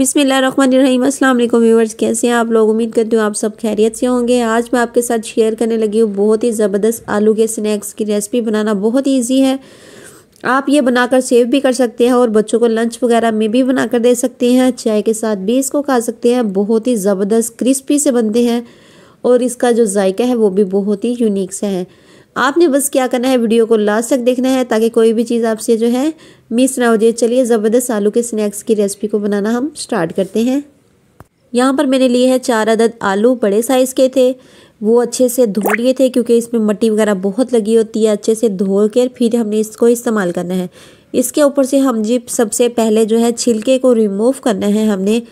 बिसमीम अस्सलाम वालेकुम व्यूवर्स कैसे हैं आप लोग उम्मीद करती हूँ आप सब खैरियत से होंगे आज मैं आपके साथ शेयर करने लगी हूँ बहुत ही ज़बरदस्त आलू के स्नैक्स की रेसिपी बनाना बहुत ईजी है आप ये बनाकर सेव भी कर सकते हैं और बच्चों को लंच वगैरह में भी बनाकर दे सकते हैं चाय के साथ भी इसको खा सकते हैं बहुत ही ज़बरदस्त क्रिस्पी से बनते हैं और इसका जो जायका है वो भी बहुत ही यूनिक सा है आपने बस क्या करना है वीडियो को लास्ट तक देखना है ताकि कोई भी चीज़ आपसे जो है मिस ना हो जाए चलिए ज़बरदस्त आलू के स्नैक्स की रेसिपी को बनाना हम स्टार्ट करते हैं यहाँ पर मैंने लिए हैं चार अदद आलू बड़े साइज़ के थे वो अच्छे से धो लिए थे क्योंकि इसमें मट्टी वगैरह बहुत लगी होती है अच्छे से धो कर फिर हमने इसको इस्तेमाल करना है इसके ऊपर से हम जी सबसे पहले जो है छिलके को रिमूव करना है हमने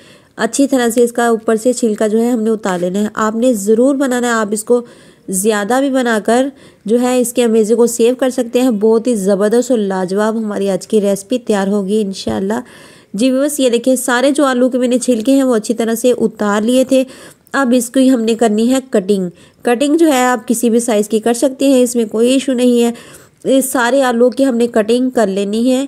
अच्छी तरह से इसका ऊपर से छिलका जो है हमने उतार लेना है आपने ज़रूर बनाना है आप इसको ज़्यादा भी बनाकर जो है इसके अमेज़े को सेव कर सकते हैं बहुत ही ज़बरदस्त और लाजवाब हमारी आज की रेसिपी तैयार होगी इन जी बस ये देखिए सारे जो आलू के मैंने छिलके हैं वो अच्छी तरह से उतार लिए थे अब इसको ही हमने करनी है कटिंग कटिंग जो है आप किसी भी साइज़ की कर सकते हैं इसमें कोई इशू नहीं है इस सारे आलू की हमने कटिंग कर लेनी है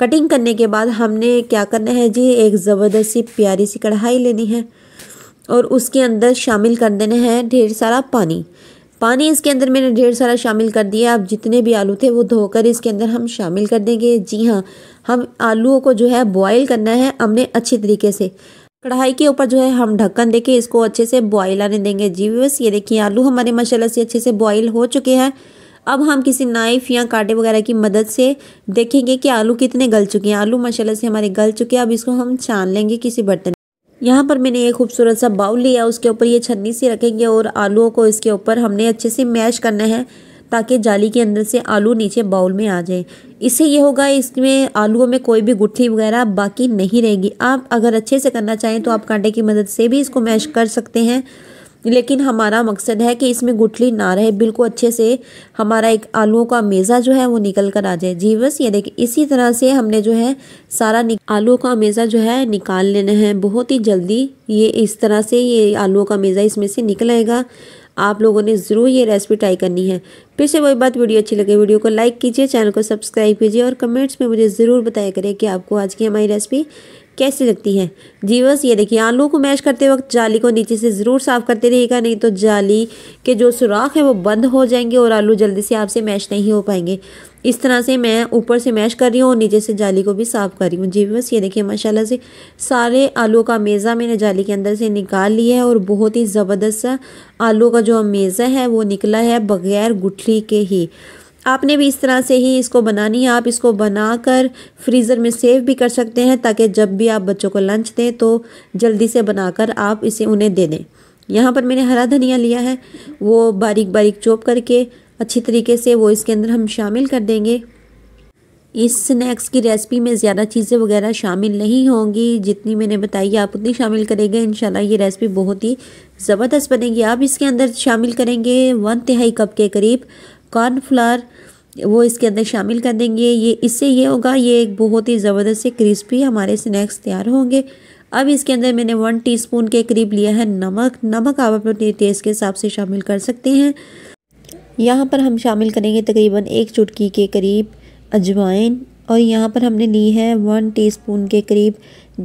कटिंग करने के बाद हमने क्या करना है जी एक ज़बरदस्त सी प्यारी सी कढ़ाई लेनी है और उसके अंदर शामिल कर देना है ढेर सारा पानी पानी इसके अंदर मैंने ढेर सारा शामिल कर दिया अब जितने भी आलू थे वो धोकर इसके अंदर हम शामिल कर देंगे जी हाँ हम आलूओं को जो है बॉयल करना है हमने अच्छे तरीके से कढ़ाई के ऊपर जो है हम ढक्कन देके इसको अच्छे से बॉयल आने देंगे जी बस ये देखिए आलू हमारे माशाल्लाह से अच्छे से बॉयल हो चुके हैं अब हम किसी नाइफ़ या कांटे वगैरह की मदद से देखेंगे कि आलू कितने गल चुके हैं आलू माशाल्लाह से हमारे गल चुके हैं अब इसको हम छान लेंगे किसी बर्तन यहाँ पर मैंने एक खूबसूरत सा बाउल लिया उसके ऊपर ये छन्नी सी रखेंगे और आलूओं को इसके ऊपर हमने अच्छे से मैश करना है ताकि जाली के अंदर से आलू नीचे बाउल में आ जाए इससे ये होगा इसमें आलूओं में कोई भी गुट्ठी वगैरह बाकी नहीं रहेगी आप अगर अच्छे से करना चाहें तो आप कांटे की मदद से भी इसको मैश कर सकते हैं लेकिन हमारा मकसद है कि इसमें गुठली ना रहे बिल्कुल अच्छे से हमारा एक आलूओं का मेज़ा जो है वो निकल कर आ जाए जी बस ये देखिए इसी तरह से हमने जो है सारा आलूओं का मेज़ा जो है निकाल लेना है बहुत ही जल्दी ये इस तरह से ये आलूओं का मेज़ा इसमें से निकलेगा आप लोगों ने ज़रूर ये रेसिपी ट्राई करनी है फिर से वही बात वीडियो अच्छी लगे वीडियो को लाइक कीजिए चैनल को सब्सक्राइब कीजिए और कमेंट्स में मुझे ज़रूर बताया करें कि आपको आज की हमारी रेसिपी कैसी लगती है जी बस ये देखिए आलू को मैश करते वक्त जाली को नीचे से ज़रूर साफ़ करते रहिएगा नहीं तो जाली के जो सुराख है वो बंद हो जाएंगे और आलू जल्दी से आपसे मैश नहीं हो पाएंगे इस तरह से मैं ऊपर से मैश कर रही हूँ और नीचे से जाली को भी साफ़ कर रही हूँ जी बस ये देखिए माशाल्लाह से सारे आलू का मेज़ा मैंने जाली के अंदर से निकाल लिया है और बहुत ही ज़बरदस्त आलू का जो मेज़ा है वो निकला है बग़ैर गुठली के ही आपने भी इस तरह से ही इसको बनानी है आप इसको बनाकर फ्रीज़र में सेव भी कर सकते हैं ताकि जब भी आप बच्चों को लंच दें तो जल्दी से बनाकर आप इसे उन्हें दे दें यहाँ पर मैंने हरा धनिया लिया है वो बारीक बारीक चोप करके अच्छी तरीके से वो इसके अंदर हम शामिल कर देंगे इस स्नैक्स की रेसिपी में ज़्यादा चीज़ें वगैरह शामिल नहीं होंगी जितनी मैंने बताई आप उतनी शामिल करेंगे इन ये रेसिपी बहुत ही ज़बरदस्त बनेगी आप इसके अंदर शामिल करेंगे वन तिहाई कप के करीब कॉर्नफ्लावर वो इसके अंदर शामिल कर देंगे ये इससे ये होगा ये एक बहुत ही ज़बरदस्त से क्रिस्पी हमारे स्नैक्स तैयार होंगे अब इसके अंदर मैंने वन टीस्पून के करीब लिया है नमक नमक आप अपने टेस्ट के हिसाब से शामिल कर सकते हैं यहाँ पर हम शामिल करेंगे तकरीबन एक चुटकी के करीब अजवाइन और यहाँ पर हमने ली है वन टीस्पून के करीब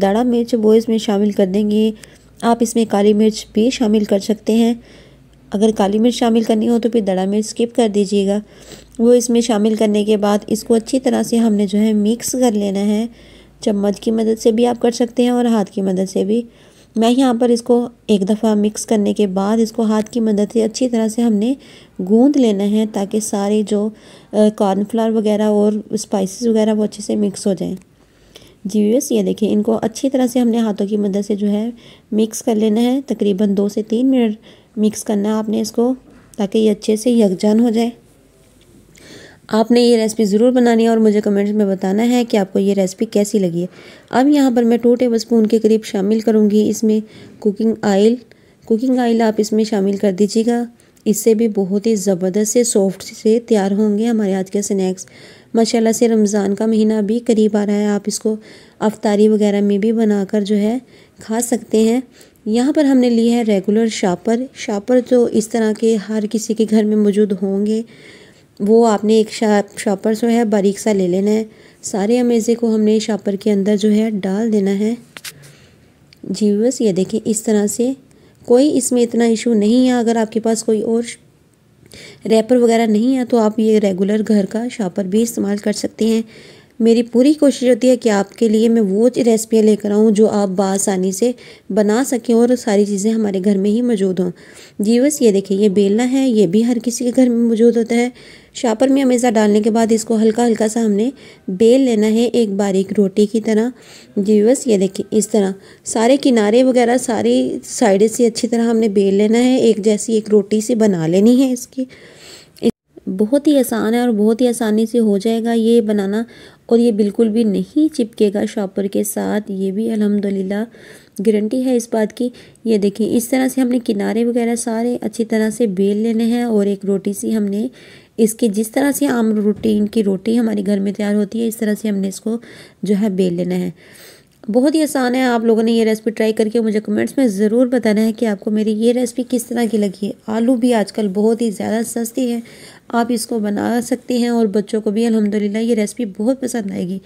दड़ा मिर्च वो इसमें शामिल कर देंगे आप इसमें काली मिर्च भी शामिल कर सकते हैं अगर काली मिर्च शामिल करनी हो तो फिर दड़ा मिर्च स्किप कर दीजिएगा वो इसमें शामिल करने के बाद इसको अच्छी तरह से हमने जो है मिक्स कर लेना है चम्मच की मदद से भी आप कर सकते हैं और हाथ की मदद से भी मैं यहाँ पर इसको एक दफ़ा मिक्स करने के बाद इसको हाथ की मदद से अच्छी तरह से हमने गूंद लेना है ताकि सारे जो कॉर्नफ्लावर वगैरह और स्पाइसेस वगैरह वो अच्छे से मिक्स हो जाएं जी व्यूअर्स ये देखिए इनको अच्छी तरह से हमने हाथों की मदद से जो है मिक्स कर लेना है तकरीबन दो से तीन मिनट मिक्स करना है आपने इसको ताकि ये अच्छे से यकजान हो जाए आपने ये रेसिपी ज़रूर बनानी है और मुझे कमेंट्स में बताना है कि आपको ये रेसिपी कैसी लगी है अब यहाँ पर मैं टू टेबल स्पून के करीब शामिल करूँगी इसमें कुकिंग आयल कुकिंग आयल आप इसमें शामिल कर दीजिएगा इससे भी बहुत ही ज़बरदस्त से सॉफ्ट से तैयार होंगे हमारे आज के स्नैक्स माशाल्लाह से रमज़ान का महीना भी करीब आ रहा है आप इसको अफतारी वगैरह में भी बनाकर जो है खा सकते हैं यहाँ पर हमने लिया है रेगुलर शापर शापर तो इस तरह के हर किसी के घर में मौजूद होंगे वो आपने एक शाप शापर जो है बारीक सा ले लेना है सारे अमेज़े को हमने शापर के अंदर जो है डाल देना है जी बस ये देखें इस तरह से कोई इसमें इतना इशू नहीं है अगर आपके पास कोई और रैपर वगैरह नहीं है तो आप ये रेगुलर घर का शापर भी इस्तेमाल कर सकते हैं मेरी पूरी कोशिश होती है कि आपके लिए मैं वो रेसिपियाँ लेकर आऊँ जो आप बसानी से बना सकें और सारी चीज़ें हमारे घर में ही मौजूद हों जी बस ये देखिए ये बेलना है ये भी हर किसी के घर में मौजूद होता है शापर में हमेशा डालने के बाद इसको हल्का हल्का सा हमने बेल लेना है एक बारीक रोटी की तरह जी बस ये देखिए इस तरह सारे किनारे वगैरह सारी साइड से अच्छी तरह हमने बेल लेना है एक जैसी एक रोटी से बना लेनी है इसकी बहुत ही आसान है और बहुत ही आसानी से हो जाएगा ये बनाना और ये बिल्कुल भी नहीं चिपकेगा शॉपर के साथ ये भी अलहमदिल्ला गारंटी है इस बात की ये देखिए इस तरह से हमने किनारे वगैरह सारे अच्छी तरह से बेल लेने हैं और एक रोटी सी हमने इसके जिस तरह से आम रोटी इनकी रोटी हमारे घर में तैयार होती है इस तरह से हमने इसको जो है बेल लेना है बहुत ही आसान है आप लोगों ने ये रेसिपी ट्राई करके मुझे कमेंट्स में ज़रूर बताना है कि आपको मेरी ये रेसिपी किस तरह की लगी है आलू भी आजकल बहुत ही ज़्यादा सस्ती है आप इसको बना सकते हैं और बच्चों को भी अलहमदिल्ला ये रेसिपी बहुत पसंद आएगी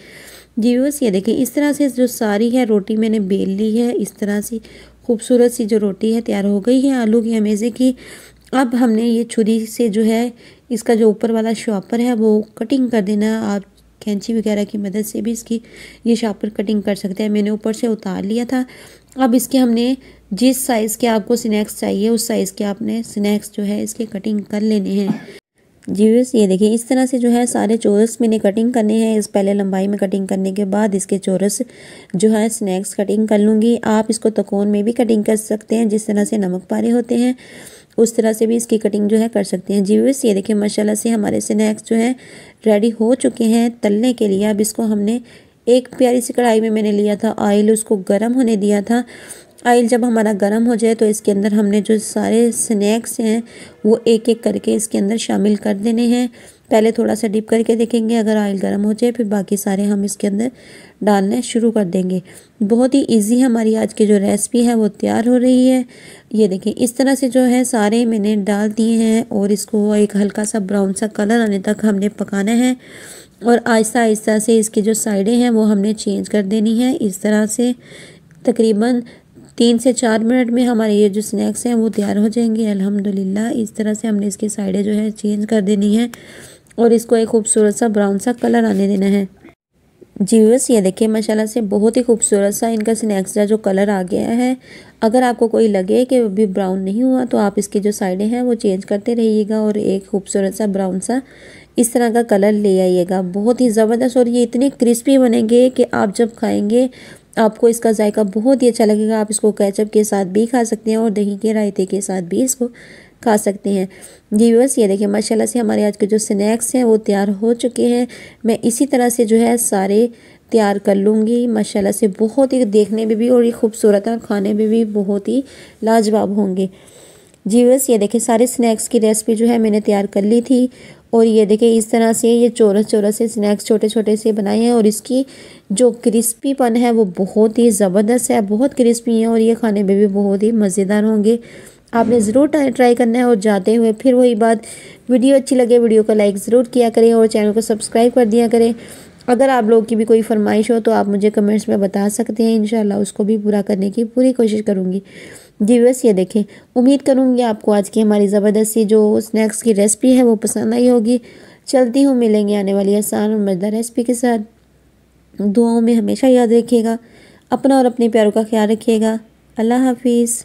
जी बस ये देखें इस तरह से जो सारी है रोटी मैंने बेल ली है इस तरह से खूबसूरत सी जो रोटी है तैयार हो गई है आलू की हमेज़े की अब हमने ये छुरी से जो है इसका जो ऊपर वाला शॉपर है वो कटिंग कर देना आप कैंची वगैरह की मदद से भी इसकी ये शार्पर कटिंग कर सकते हैं मैंने ऊपर से उतार लिया था अब इसके हमने जिस साइज़ के आपको स्नैक्स चाहिए उस साइज़ के आपने स्नैक्स जो है इसके कटिंग कर लेने हैं बस ये देखिए इस तरह से जो है सारे चोरस मैंने कटिंग करने हैं इस पहले लंबाई में कटिंग करने के बाद इसके चोरस जो है स्नैक्स कटिंग कर लूँगी आप इसको तकोन में भी कटिंग कर सकते हैं जिस तरह से नमक पारे होते हैं उस तरह से भी इसकी कटिंग जो है कर सकते हैं जी व्यवर्स ये देखिए माशाल्लाह से हमारे स्नैक्स जो हैं रेडी हो चुके हैं तलने के लिए अब इसको हमने एक प्यारी सी कढ़ाई में मैंने लिया था ऑयल उसको गर्म होने दिया था आयल जब हमारा गर्म हो जाए तो इसके अंदर हमने जो सारे स्नैक्स हैं वो एक एक करके इसके अंदर शामिल कर देने हैं पहले थोड़ा सा डिप करके देखेंगे अगर ऑयल गर्म हो जाए फिर बाकी सारे हम इसके अंदर डालने शुरू कर देंगे बहुत ही इजी हमारी आज की जो रेसिपी है वो तैयार हो रही है ये देखें इस तरह से जो है सारे मैंने डाल दिए हैं और इसको एक हल्का सा ब्राउन सा कलर आने तक हमने पकाना है और आहिस्ता आहिस्ता से इसकी जो साइडें हैं वो हमने चेंज कर देनी है इस तरह से तकरीबन तीन से चार मिनट में हमारे ये जो स्नैक्स हैं वो तैयार हो जाएंगे अल्हम्दुलिल्लाह इस तरह से हमने इसकी साइडें जो है चेंज कर देनी है और इसको एक खूबसूरत सा ब्राउन सा कलर आने देना है जी बस ये देखिए माशाल्लाह से बहुत ही खूबसूरत सा इनका स्नैक्स का जो कलर आ गया है अगर आपको कोई लगे कि अभी ब्राउन नहीं हुआ तो आप इसकी जो साइडें हैं वो चेंज करते रहिएगा और एक खूबसूरत सा ब्राउन सा इस तरह का कलर ले आइएगा बहुत ही ज़बरदस्त और ये इतने क्रिस्पी बनेंगे कि आप जब खाएंगे आपको इसका जायका बहुत ही अच्छा लगेगा आप इसको कैचअप के साथ भी खा सकते हैं और दही के रायते के साथ भी इसको खा सकते हैं जी बस ये देखिए माशाल्लाह से हमारे आज के जो स्नैक्स हैं वो तैयार हो चुके हैं मैं इसी तरह से जो है सारे तैयार कर लूँगी माशाल्लाह से बहुत ही देखने में भी और ये खूबसूरत है खाने में भी बहुत ही लाजवाब होंगे जी बस ये देखिए सारे स्नैक्स की रेसिपी जो है मैंने तैयार कर ली थी और ये देखिए इस तरह से ये चोरस चोरस से स्नैक्स छोटे छोटे से बनाए हैं और इसकी जो क्रिस्पीपन है वो बहुत ही ज़बरदस्त है बहुत क्रिस्पी है और ये खाने में भी बहुत ही मज़ेदार होंगे आपने ज़रूर ट्राई करना है और जाते हुए फिर वही बात वीडियो अच्छी लगे वीडियो को लाइक ज़रूर किया करें और चैनल को सब्सक्राइब कर दिया करें अगर आप लोगों की भी कोई फरमाइश हो तो आप मुझे कमेंट्स में बता सकते हैं इन उसको भी पूरा करने की पूरी कोशिश करूँगी जी बस ये देखें उम्मीद करूँगी आपको आज की हमारी ज़बरदस्त जो स्नैक्स की रेसिपी है वो पसंद आई होगी चलती हूँ मिलेंगे आने वाली आसान और मजदा रेसिपी के साथ दुआओं में हमेशा याद रखिएगा अपना और अपने प्यारों का ख्याल रखिएगा अल्लाह हाफिज़